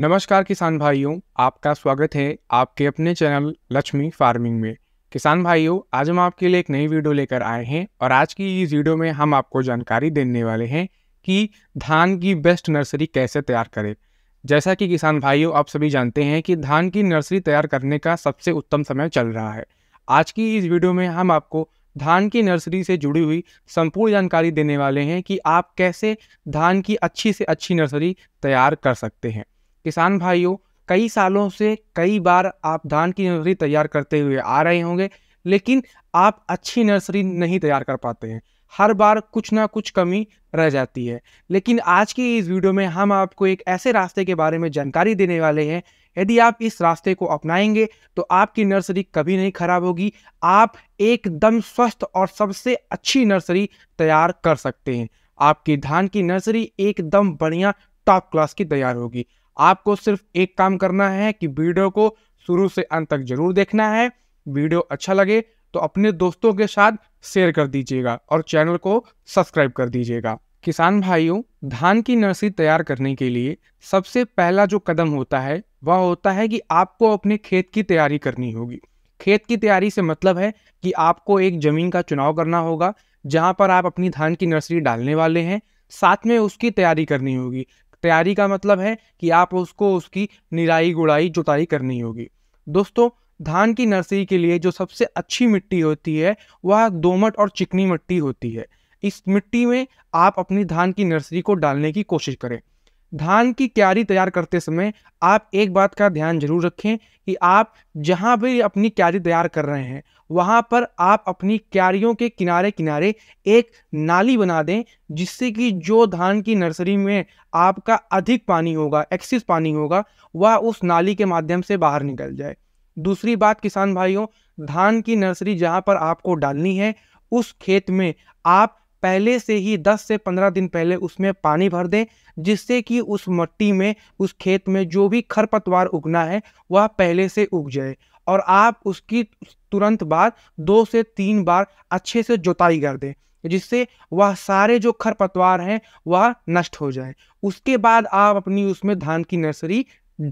नमस्कार किसान भाइयों आपका स्वागत है आपके अपने चैनल लक्ष्मी फार्मिंग में किसान भाइयों आज हम आपके लिए एक नई वीडियो लेकर आए हैं और आज की इस वीडियो में हम आपको जानकारी देने वाले हैं कि धान की बेस्ट नर्सरी कैसे तैयार करें जैसा कि किसान भाइयों आप सभी जानते हैं कि धान की नर्सरी तैयार करने का सबसे उत्तम समय चल रहा है आज की इस वीडियो में हम आपको धान की नर्सरी से जुड़ी हुई संपूर्ण जानकारी देने वाले हैं कि आप कैसे धान की अच्छी से अच्छी नर्सरी तैयार कर सकते हैं किसान भाइयों कई सालों से कई बार आप धान की नर्सरी तैयार करते हुए आ रहे होंगे लेकिन आप अच्छी नर्सरी नहीं तैयार कर पाते हैं हर बार कुछ ना कुछ कमी रह जाती है लेकिन आज की इस वीडियो में हम आपको एक ऐसे रास्ते के बारे में जानकारी देने वाले हैं यदि आप इस रास्ते को अपनाएंगे तो आपकी नर्सरी कभी नहीं खराब होगी आप एकदम स्वस्थ और सबसे अच्छी नर्सरी तैयार कर सकते हैं आपकी धान की नर्सरी एकदम बढ़िया टॉप क्लास की तैयार होगी आपको सिर्फ एक काम करना है कि वीडियो को शुरू से अंत तक जरूर देखना है वीडियो अच्छा लगे तो अपने दोस्तों के साथ शेयर कर दीजिएगा और चैनल को सब्सक्राइब कर दीजिएगा किसान भाइयों धान की नर्सरी तैयार करने के लिए सबसे पहला जो कदम होता है वह होता है कि आपको अपने खेत की तैयारी करनी होगी खेत की तैयारी से मतलब है कि आपको एक ज़मीन का चुनाव करना होगा जहाँ पर आप अपनी धान की नर्सरी डालने वाले हैं साथ में उसकी तैयारी करनी होगी तैयारी का मतलब है कि आप उसको उसकी निराई गुड़ाई जुताई करनी होगी दोस्तों धान की नर्सरी के लिए जो सबसे अच्छी मिट्टी होती है वह दोमट और चिकनी मिट्टी होती है इस मिट्टी में आप अपनी धान की नर्सरी को डालने की कोशिश करें धान की क्यारी तैयार करते समय आप एक बात का ध्यान जरूर रखें कि आप जहाँ भी अपनी क्यारी तैयार कर रहे हैं वहाँ पर आप अपनी क्यारियों के किनारे किनारे एक नाली बना दें जिससे कि जो धान की नर्सरी में आपका अधिक पानी होगा एक्सेस पानी होगा वह उस नाली के माध्यम से बाहर निकल जाए दूसरी बात किसान भाइयों धान की नर्सरी जहाँ पर आपको डालनी है उस खेत में आप पहले से ही 10 से 15 दिन पहले उसमें पानी भर दें जिससे कि उस मट्टी में उस खेत में जो भी खरपतवार उगना है वह पहले से उग जाए और आप उसकी तुरंत बाद दो से तीन बार अच्छे से जोताई कर दें जिससे वह सारे जो खरपतवार हैं वह नष्ट हो जाए उसके बाद आप अपनी उसमें धान की नर्सरी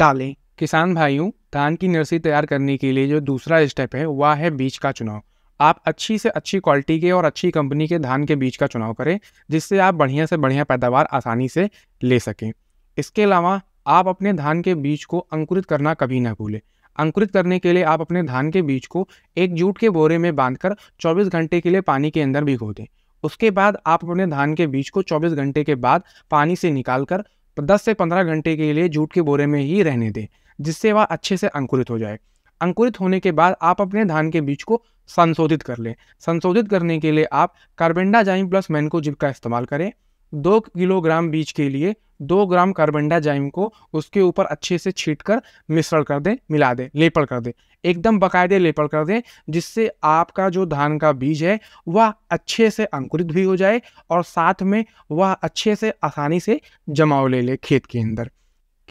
डालें किसान भाइयों धान की नर्सरी तैयार करने के लिए जो दूसरा स्टेप है वह है बीज का चुनाव आप अच्छी से अच्छी क्वालिटी के और अच्छी कंपनी के धान के बीज का चुनाव करें जिससे आप बढ़िया से बढ़िया पैदावार आसानी से ले सकें इसके अलावा आप अपने धान के बीज को अंकुरित करना कभी ना भूलें अंकुरित करने के लिए आप अपने धान के बीज को एक जूट के बोरे में बांधकर 24 घंटे के लिए पानी के अंदर भिगो दें उसके बाद आप अपने धान के बीज को 24 घंटे के बाद पानी से निकालकर 10 से 15 घंटे के लिए जूट के बोरे में ही रहने दें जिससे वह अच्छे से अंकुरित हो जाए अंकुरित होने के बाद आप अपने धान के बीज को संशोधित कर लें संशोधित करने के लिए आप कार्बेंडाजाइम प्लस जिप का इस्तेमाल करें दो किलोग्राम बीज के लिए दो ग्राम कार्बेंडाजाइम को उसके ऊपर अच्छे से छीट कर मिश्रण कर दें मिला दें लेपल कर दें एकदम बकायदे लेपल कर दें जिससे आपका जो धान का बीज है वह अच्छे से अंकुरित भी हो जाए और साथ में वह अच्छे से आसानी से जमाव ले ले खेत के अंदर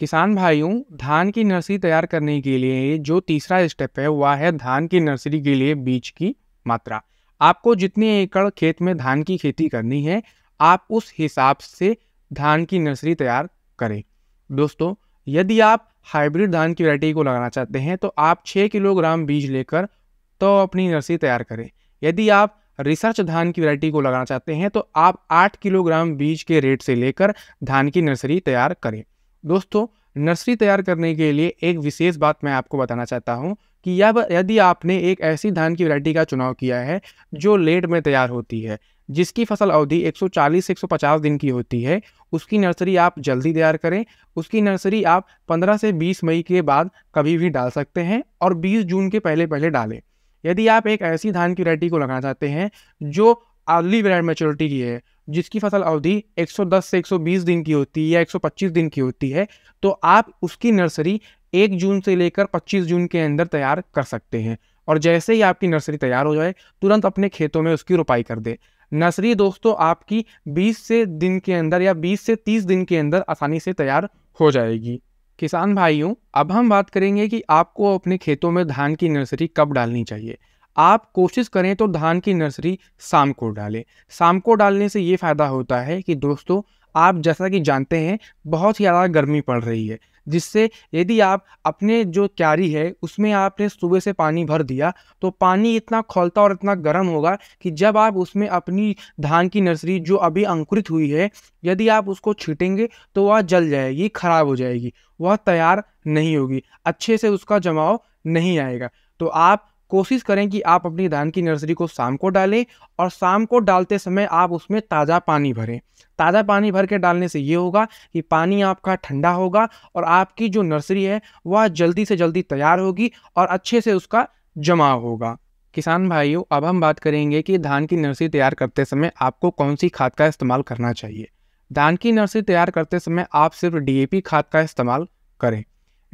किसान भाइयों धान की नर्सरी तैयार करने के लिए जो तीसरा स्टेप है वह है धान की नर्सरी के लिए बीज की मात्रा आपको जितने एकड़ खेत में धान की खेती करनी है आप उस हिसाब से धान की नर्सरी तैयार करें दोस्तों यदि आप हाइब्रिड धान की वैरायटी को लगाना चाहते हैं तो आप 6 किलोग्राम बीज लेकर तो अपनी नर्सरी तैयार करें यदि आप रिसर्च धान की वैरायटी को लगाना चाहते हैं तो आप 8 किलोग्राम बीज के रेट से लेकर धान की नर्सरी तैयार करें दोस्तों नर्सरी तैयार करने के लिए एक विशेष बात मैं आपको बताना चाहता हूँ कि यह यदि आपने एक ऐसी धान की वैरायटी का चुनाव किया है जो लेट में तैयार होती है जिसकी फसल अवधि 140 से 150 दिन की होती है उसकी नर्सरी आप जल्दी तैयार करें उसकी नर्सरी आप 15 से 20 मई के बाद कभी भी डाल सकते हैं और 20 जून के पहले पहले डालें यदि आप एक ऐसी धान की वैरायटी को लगाना चाहते हैं जो अर्ली ब्रांड मेचोरिटी की है जिसकी फसल अवधि 110 से 120 दिन की होती है या 125 दिन की होती है तो आप उसकी नर्सरी एक जून से लेकर 25 जून के अंदर तैयार कर सकते हैं और जैसे ही आपकी नर्सरी तैयार हो जाए तुरंत अपने खेतों में उसकी रोपाई कर दें नर्सरी दोस्तों आपकी 20 से दिन के अंदर या 20 से 30 दिन के अंदर आसानी से तैयार हो जाएगी किसान भाइयों अब हम बात करेंगे कि आपको अपने खेतों में धान की नर्सरी कब डालनी चाहिए आप कोशिश करें तो धान की नर्सरी शाम को डालें शाम को डालने से ये फ़ायदा होता है कि दोस्तों आप जैसा कि जानते हैं बहुत ही ज़्यादा गर्मी पड़ रही है जिससे यदि आप अपने जो क्यारी है उसमें आपने सुबह से पानी भर दिया तो पानी इतना खोलता और इतना गर्म होगा कि जब आप उसमें अपनी धान की नर्सरी जो अभी अंकुरित हुई है यदि आप उसको छीटेंगे तो वह जल जाएगी खराब हो जाएगी वह तैयार नहीं होगी अच्छे से उसका जमाव नहीं आएगा तो आप कोशिश करें कि आप अपनी धान की नर्सरी को शाम को डालें और शाम को डालते समय आप उसमें ताज़ा पानी भरें ताज़ा पानी भर के डालने से ये होगा कि पानी आपका ठंडा होगा और आपकी जो नर्सरी है वह जल्दी से जल्दी तैयार होगी और अच्छे से उसका जमाव होगा किसान भाइयों अब हम बात करेंगे कि धान की नर्सरी तैयार करते समय आपको कौन सी खाद का इस्तेमाल करना चाहिए धान की नर्सरी तैयार करते समय आप सिर्फ डीएपी खाद का इस्तेमाल करें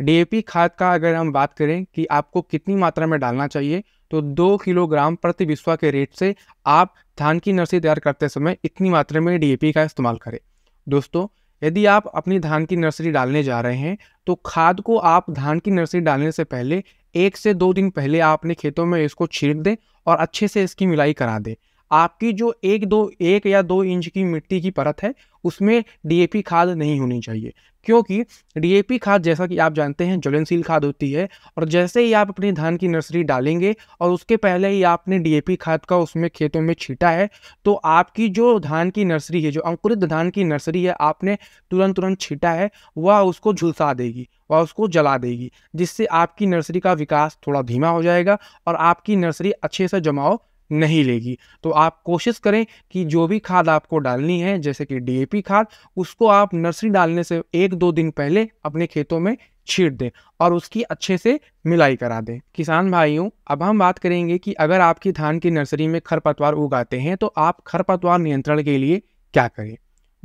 डी खाद का अगर हम बात करें कि आपको कितनी मात्रा में डालना चाहिए तो दो किलोग्राम प्रति विश्वा के रेट से आप धान की नर्सरी तैयार करते समय इतनी मात्रा में डी का इस्तेमाल करें दोस्तों यदि आप अपनी धान की नर्सरी डालने जा रहे हैं तो खाद को आप धान की नर्सरी डालने से पहले एक से दो दिन पहले आप अपने खेतों में इसको छीट दें और अच्छे से इसकी मिलाई करा दें आपकी जो एक दो एक या दो इंच की मिट्टी की परत है उसमें डीएपी खाद नहीं होनी चाहिए क्योंकि डीएपी खाद जैसा कि आप जानते हैं ज्वलनशील खाद होती है और जैसे ही आप अपनी धान की नर्सरी डालेंगे और उसके पहले ही आपने डीएपी खाद का उसमें खेतों में छीटा है तो आपकी जो धान की नर्सरी है जो अंकुरित धान की नर्सरी है आपने तुरंत तुरंत छीटा है वह उसको झुलसा देगी वह उसको जला देगी जिससे आपकी नर्सरी का विकास थोड़ा धीमा हो जाएगा और आपकी नर्सरी अच्छे से जमाव नहीं लेगी तो आप कोशिश करें कि जो भी खाद आपको डालनी है जैसे कि डीएपी खाद उसको आप नर्सरी डालने से एक दो दिन पहले अपने खेतों में छीट दें और उसकी अच्छे से मिलाई करा दें किसान भाइयों अब हम बात करेंगे कि अगर आपकी धान की नर्सरी में खरपतवार उगाते हैं तो आप खरपतवार नियंत्रण के लिए क्या करें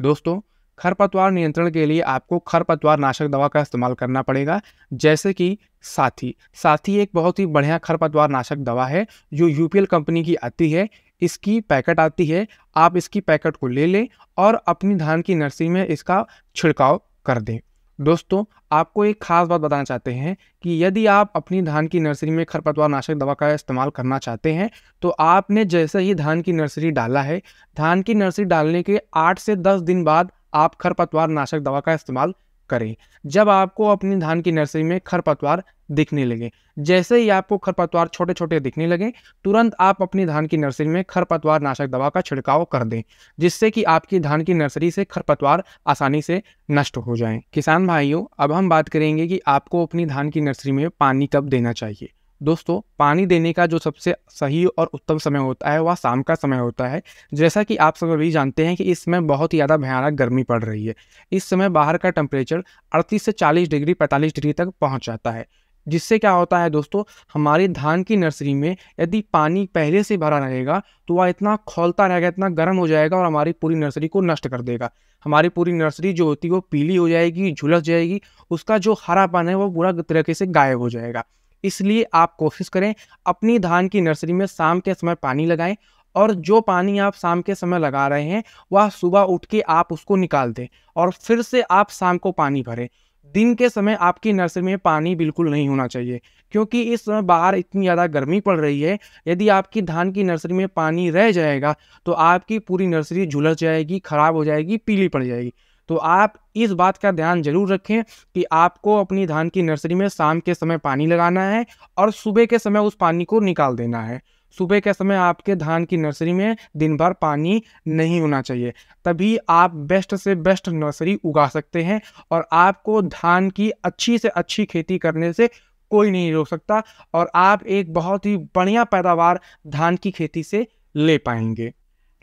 दोस्तों खरपतवार नियंत्रण के लिए आपको खरपतवार नाशक दवा का इस्तेमाल करना पड़ेगा जैसे कि साथी साथी एक बहुत ही बढ़िया खरपतवार नाशक दवा है जो यूपीएल कंपनी की आती है इसकी पैकेट आती है आप इसकी पैकेट को ले लें और अपनी धान की नर्सरी में इसका छिड़काव कर दें दोस्तों आपको एक खास बात बताना चाहते हैं कि यदि आप अपनी धान की नर्सरी में खरपतवार नाशक दवा का इस्तेमाल करना चाहते हैं तो आपने जैसे ही धान की नर्सरी डाला है धान की नर्सरी डालने के आठ से दस दिन बाद आप खरपतवार नाशक दवा का इस्तेमाल करें जब आपको अपनी धान की नर्सरी में खरपतवार दिखने लगे जैसे ही आपको खरपतवार छोटे छोटे दिखने लगे तुरंत आप अपनी धान की नर्सरी में खरपतवार नाशक दवा का छिड़काव कर दें जिससे कि आपकी धान की नर्सरी से खरपतवार आसानी से नष्ट हो जाएं। किसान भाइयों अब हम बात करेंगे कि आपको अपनी धान की नर्सरी में पानी कब देना चाहिए दोस्तों पानी देने का जो सबसे सही और उत्तम समय होता है वह शाम का समय होता है जैसा कि आप सब अभी जानते हैं कि इस समय बहुत ही ज़्यादा भयानक गर्मी पड़ रही है इस समय बाहर का टेम्परेचर 38 से 40 डिग्री 45 डिग्री तक पहुंच जाता है जिससे क्या होता है दोस्तों हमारे धान की नर्सरी में यदि पानी पहले से भरा रहेगा तो वह इतना खोलता रहेगा इतना गर्म हो जाएगा और हमारी पूरी नर्सरी को नष्ट कर देगा हमारी पूरी नर्सरी जो होती है वो पीली हो जाएगी झुलस जाएगी उसका जो हरापन है वो पूरा तरीके से गायब हो जाएगा इसलिए आप कोशिश करें अपनी धान की नर्सरी में शाम के समय पानी लगाएं और जो पानी आप शाम के समय लगा रहे हैं वह सुबह उठ के आप उसको निकाल दें और फिर से आप शाम को पानी भरें दिन के समय आपकी नर्सरी में पानी बिल्कुल नहीं होना चाहिए क्योंकि इस समय बाहर इतनी ज़्यादा गर्मी पड़ रही है यदि आपकी धान की नर्सरी में पानी रह जाएगा तो आपकी पूरी नर्सरी झुलस जाएगी ख़राब हो जाएगी पीली पड़ जाएगी तो आप इस बात का ध्यान जरूर रखें कि आपको अपनी धान की नर्सरी में शाम के समय पानी लगाना है और सुबह के समय उस पानी को निकाल देना है सुबह के समय आपके धान की नर्सरी में दिन भर पानी नहीं होना चाहिए तभी आप बेस्ट से बेस्ट नर्सरी उगा सकते हैं और आपको धान की अच्छी से अच्छी खेती करने से कोई नहीं रोक सकता और आप एक बहुत ही बढ़िया पैदावार धान की खेती से ले पाएंगे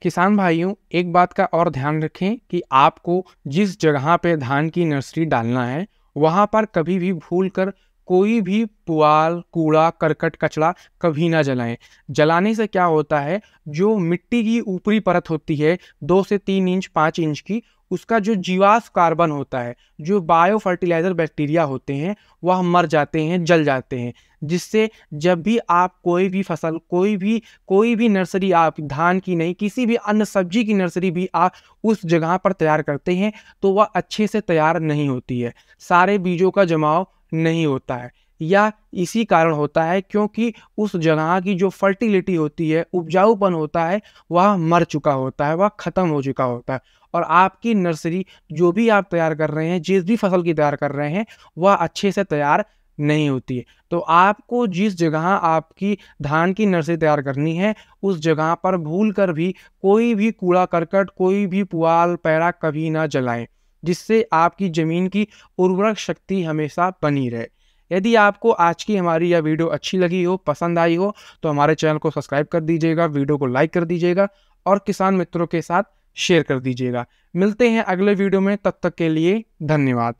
किसान भाइयों एक बात का और ध्यान रखें कि आपको जिस जगह पे धान की नर्सरी डालना है वहाँ पर कभी भी भूल कर कोई भी पुआल कूड़ा करकट कचड़ा कभी ना जलाएं जलाने से क्या होता है जो मिट्टी की ऊपरी परत होती है दो से तीन इंच पाँच इंच की उसका जो जीवास कार्बन होता है जो बायो फर्टिलाइज़र बैक्टीरिया होते हैं वह मर जाते हैं जल जाते हैं जिससे जब भी आप कोई भी फसल कोई भी कोई भी नर्सरी आप धान की नहीं किसी भी अन्य सब्जी की नर्सरी भी आप उस जगह पर तैयार करते हैं तो वह अच्छे से तैयार नहीं होती है सारे बीजों का जमाव नहीं होता है या इसी कारण होता है क्योंकि उस जगह की जो फर्टिलिटी होती है उपजाऊपन होता है वह मर चुका होता है वह ख़त्म हो चुका होता है और आपकी नर्सरी जो भी आप तैयार कर रहे हैं जिस भी फसल की तैयार कर रहे हैं वह अच्छे से तैयार नहीं होती है तो आपको जिस जगह आपकी धान की नर्सरी तैयार करनी है उस जगह पर भूल कर भी कोई भी कूड़ा करकट कोई भी पुआल पैरा कभी ना जलाएं जिससे आपकी ज़मीन की उर्वरक शक्ति हमेशा बनी रहे यदि आपको आज की हमारी यह वीडियो अच्छी लगी हो पसंद आई हो तो हमारे चैनल को सब्सक्राइब कर दीजिएगा वीडियो को लाइक कर दीजिएगा और किसान मित्रों के साथ शेयर कर दीजिएगा मिलते हैं अगले वीडियो में तब तक के लिए धन्यवाद